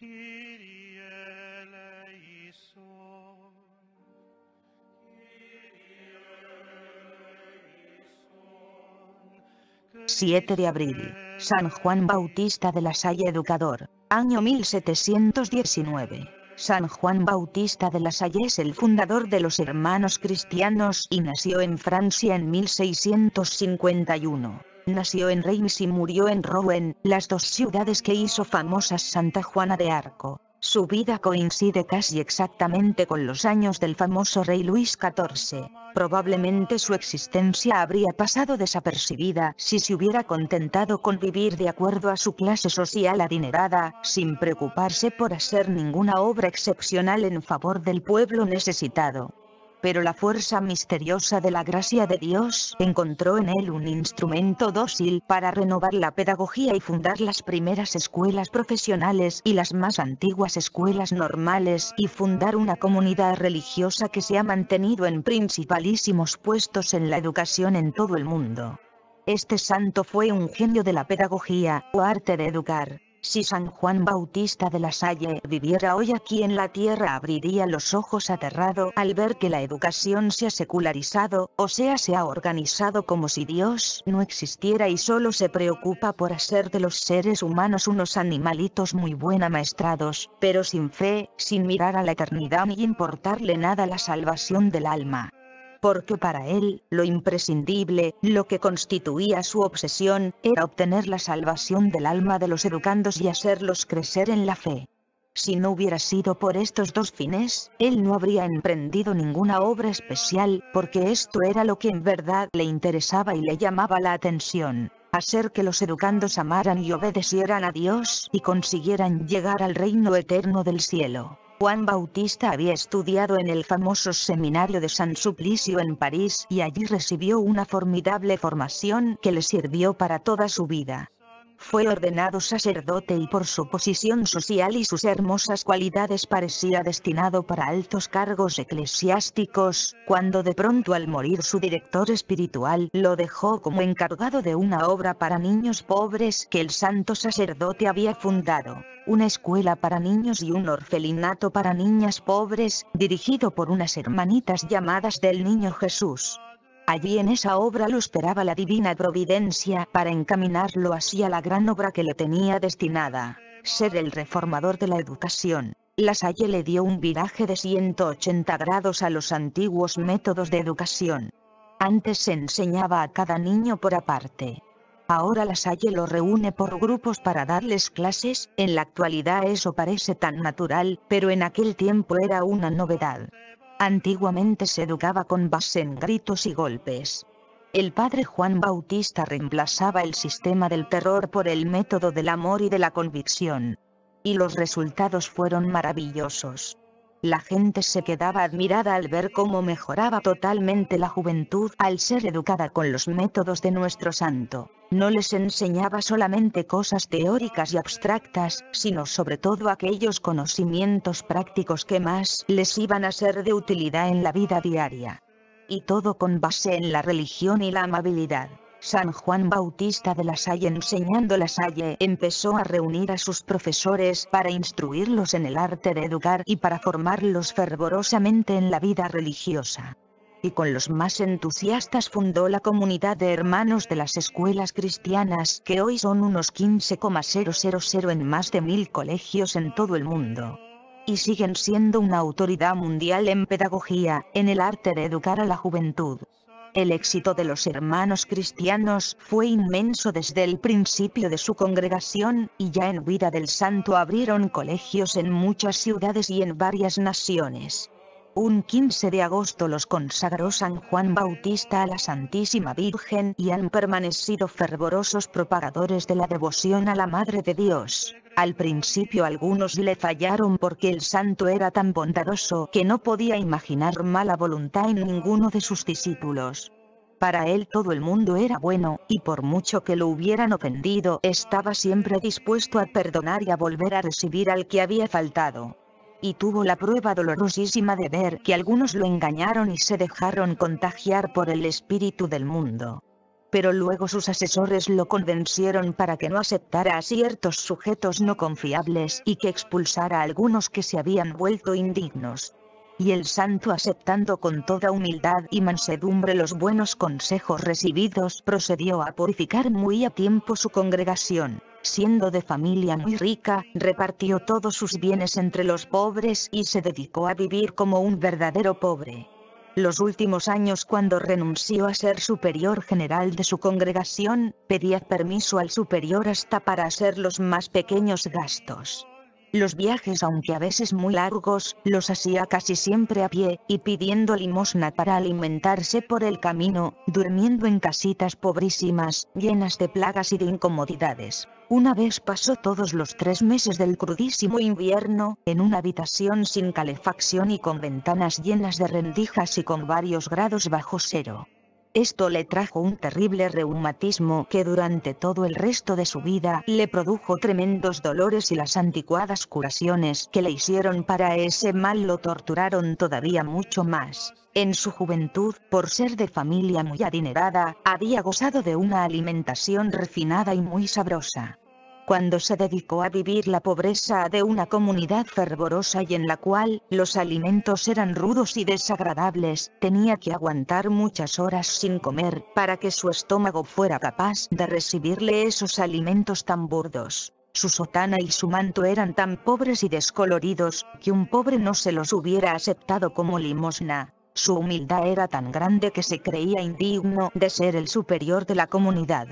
7 de abril, San Juan Bautista de la Salle Educador, año 1719. San Juan Bautista de la Salle es el fundador de los hermanos cristianos y nació en Francia en 1651. Nació en Reims y murió en Rouen, las dos ciudades que hizo famosas Santa Juana de Arco. Su vida coincide casi exactamente con los años del famoso rey Luis XIV. Probablemente su existencia habría pasado desapercibida si se hubiera contentado con vivir de acuerdo a su clase social adinerada, sin preocuparse por hacer ninguna obra excepcional en favor del pueblo necesitado pero la fuerza misteriosa de la gracia de Dios encontró en él un instrumento dócil para renovar la pedagogía y fundar las primeras escuelas profesionales y las más antiguas escuelas normales y fundar una comunidad religiosa que se ha mantenido en principalísimos puestos en la educación en todo el mundo. Este santo fue un genio de la pedagogía, o arte de educar. Si San Juan Bautista de la Salle viviera hoy aquí en la tierra abriría los ojos aterrado al ver que la educación se ha secularizado, o sea se ha organizado como si Dios no existiera y solo se preocupa por hacer de los seres humanos unos animalitos muy buen amaestrados, pero sin fe, sin mirar a la eternidad ni importarle nada la salvación del alma porque para él, lo imprescindible, lo que constituía su obsesión, era obtener la salvación del alma de los educandos y hacerlos crecer en la fe. Si no hubiera sido por estos dos fines, él no habría emprendido ninguna obra especial, porque esto era lo que en verdad le interesaba y le llamaba la atención, hacer que los educandos amaran y obedecieran a Dios y consiguieran llegar al reino eterno del cielo. Juan Bautista había estudiado en el famoso seminario de San Suplicio en París y allí recibió una formidable formación que le sirvió para toda su vida. Fue ordenado sacerdote y por su posición social y sus hermosas cualidades parecía destinado para altos cargos eclesiásticos, cuando de pronto al morir su director espiritual lo dejó como encargado de una obra para niños pobres que el santo sacerdote había fundado una escuela para niños y un orfelinato para niñas pobres, dirigido por unas hermanitas llamadas del Niño Jesús. Allí en esa obra lo esperaba la divina providencia para encaminarlo hacia la gran obra que le tenía destinada, ser el reformador de la educación. La Salle le dio un viraje de 180 grados a los antiguos métodos de educación. Antes se enseñaba a cada niño por aparte, Ahora la Salle lo reúne por grupos para darles clases, en la actualidad eso parece tan natural, pero en aquel tiempo era una novedad. Antiguamente se educaba con base en gritos y golpes. El padre Juan Bautista reemplazaba el sistema del terror por el método del amor y de la convicción. Y los resultados fueron maravillosos. La gente se quedaba admirada al ver cómo mejoraba totalmente la juventud al ser educada con los métodos de nuestro santo. No les enseñaba solamente cosas teóricas y abstractas, sino sobre todo aquellos conocimientos prácticos que más les iban a ser de utilidad en la vida diaria. Y todo con base en la religión y la amabilidad. San Juan Bautista de la Salle enseñando la Salle empezó a reunir a sus profesores para instruirlos en el arte de educar y para formarlos fervorosamente en la vida religiosa. Y con los más entusiastas fundó la comunidad de hermanos de las escuelas cristianas que hoy son unos 15,000 en más de mil colegios en todo el mundo y siguen siendo una autoridad mundial en pedagogía, en el arte de educar a la juventud. El éxito de los hermanos cristianos fue inmenso desde el principio de su congregación, y ya en vida del santo abrieron colegios en muchas ciudades y en varias naciones. Un 15 de agosto los consagró San Juan Bautista a la Santísima Virgen y han permanecido fervorosos propagadores de la devoción a la Madre de Dios. Al principio algunos le fallaron porque el santo era tan bondadoso que no podía imaginar mala voluntad en ninguno de sus discípulos. Para él todo el mundo era bueno, y por mucho que lo hubieran ofendido, estaba siempre dispuesto a perdonar y a volver a recibir al que había faltado. Y tuvo la prueba dolorosísima de ver que algunos lo engañaron y se dejaron contagiar por el espíritu del mundo pero luego sus asesores lo convencieron para que no aceptara a ciertos sujetos no confiables y que expulsara a algunos que se habían vuelto indignos. Y el santo aceptando con toda humildad y mansedumbre los buenos consejos recibidos procedió a purificar muy a tiempo su congregación siendo de familia muy rica, repartió todos sus bienes entre los pobres y se dedicó a vivir como un verdadero pobre los últimos años cuando renunció a ser superior general de su congregación, pedía permiso al superior hasta para hacer los más pequeños gastos. Los viajes aunque a veces muy largos, los hacía casi siempre a pie, y pidiendo limosna para alimentarse por el camino, durmiendo en casitas pobrísimas, llenas de plagas y de incomodidades. Una vez pasó todos los tres meses del crudísimo invierno, en una habitación sin calefacción y con ventanas llenas de rendijas y con varios grados bajo cero. Esto le trajo un terrible reumatismo que durante todo el resto de su vida le produjo tremendos dolores y las anticuadas curaciones que le hicieron para ese mal lo torturaron todavía mucho más. En su juventud, por ser de familia muy adinerada, había gozado de una alimentación refinada y muy sabrosa cuando se dedicó a vivir la pobreza de una comunidad fervorosa y en la cual los alimentos eran rudos y desagradables, tenía que aguantar muchas horas sin comer para que su estómago fuera capaz de recibirle esos alimentos tan burdos. Su sotana y su manto eran tan pobres y descoloridos, que un pobre no se los hubiera aceptado como limosna. Su humildad era tan grande que se creía indigno de ser el superior de la comunidad.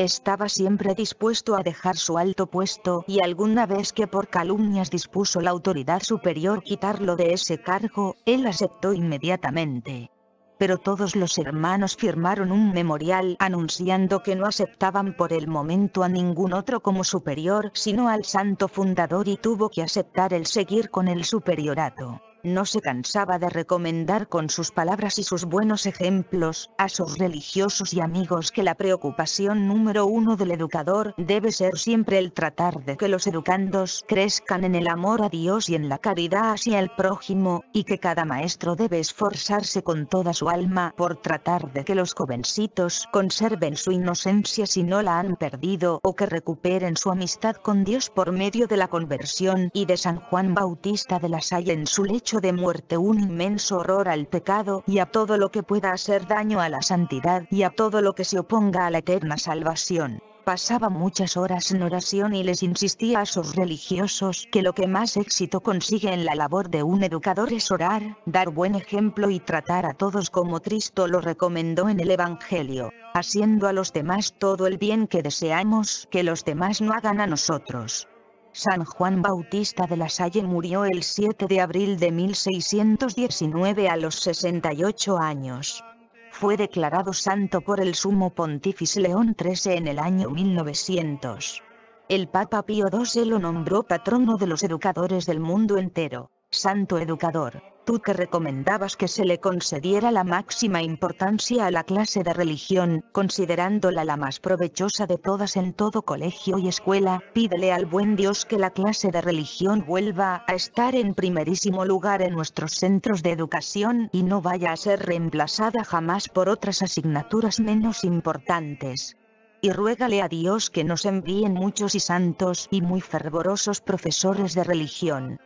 Estaba siempre dispuesto a dejar su alto puesto y alguna vez que por calumnias dispuso la autoridad superior quitarlo de ese cargo, él aceptó inmediatamente pero todos los hermanos firmaron un memorial anunciando que no aceptaban por el momento a ningún otro como superior sino al santo fundador y tuvo que aceptar el seguir con el superiorato no se cansaba de recomendar con sus palabras y sus buenos ejemplos, a sus religiosos y amigos que la preocupación número uno del educador debe ser siempre el tratar de que los educandos crezcan en el amor a Dios y en la caridad hacia el prójimo, y que cada maestro debe esforzarse con toda su alma por tratar de que los jovencitos conserven su inocencia si no la han perdido o que recuperen su amistad con Dios por medio de la conversión y de San Juan Bautista de la Salle en su lecho de muerte un inmenso horror al pecado y a todo lo que pueda hacer daño a la santidad y a todo lo que se oponga a la eterna salvación. Pasaba muchas horas en oración y les insistía a sus religiosos que lo que más éxito consigue en la labor de un educador es orar, dar buen ejemplo y tratar a todos como Cristo lo recomendó en el Evangelio, haciendo a los demás todo el bien que deseamos que los demás no hagan a nosotros. San Juan Bautista de la Salle murió el 7 de abril de 1619 a los 68 años. Fue declarado santo por el sumo pontífice León XIII en el año 1900. El Papa Pío II lo nombró patrono de los educadores del mundo entero, santo educador tú que recomendabas que se le concediera la máxima importancia a la clase de religión, considerándola la más provechosa de todas en todo colegio y escuela, pídele al buen Dios que la clase de religión vuelva a estar en primerísimo lugar en nuestros centros de educación y no vaya a ser reemplazada jamás por otras asignaturas menos importantes y ruégale a Dios que nos envíen muchos y santos y muy fervorosos profesores de religión.